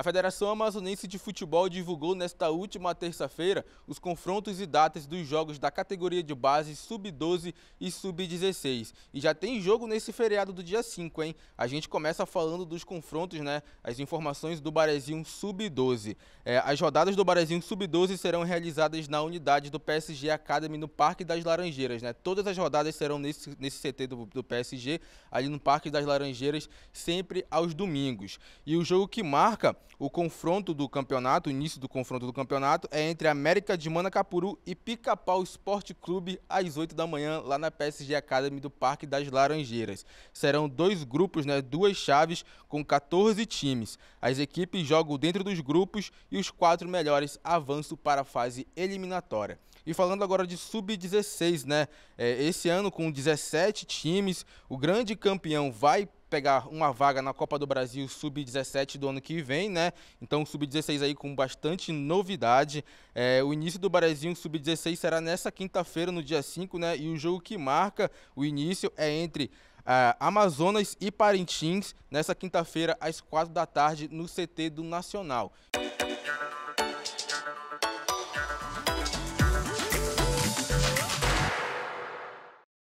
A Federação Amazonense de Futebol divulgou nesta última terça-feira os confrontos e datas dos jogos da categoria de base Sub-12 e Sub-16. E já tem jogo nesse feriado do dia 5, hein? A gente começa falando dos confrontos, né? As informações do Barezinho Sub-12. É, as rodadas do Barezinho Sub-12 serão realizadas na unidade do PSG Academy no Parque das Laranjeiras, né? Todas as rodadas serão nesse, nesse CT do, do PSG, ali no Parque das Laranjeiras, sempre aos domingos. E o jogo que marca o confronto do campeonato, o início do confronto do campeonato, é entre América de Manacapuru e Pica-Pau Esporte Clube, às 8 da manhã, lá na PSG Academy do Parque das Laranjeiras. Serão dois grupos, né, duas chaves, com 14 times. As equipes jogam dentro dos grupos e os quatro melhores avançam para a fase eliminatória. E falando agora de sub-16, né? É, esse ano com 17 times, o grande campeão vai pegar uma vaga na Copa do Brasil Sub-17 do ano que vem, né? Então, Sub-16 aí com bastante novidade. É, o início do Brasil Sub-16 será nessa quinta-feira, no dia 5, né? E o jogo que marca o início é entre Uh, Amazonas e Parintins nessa quinta-feira às quatro da tarde no CT do Nacional.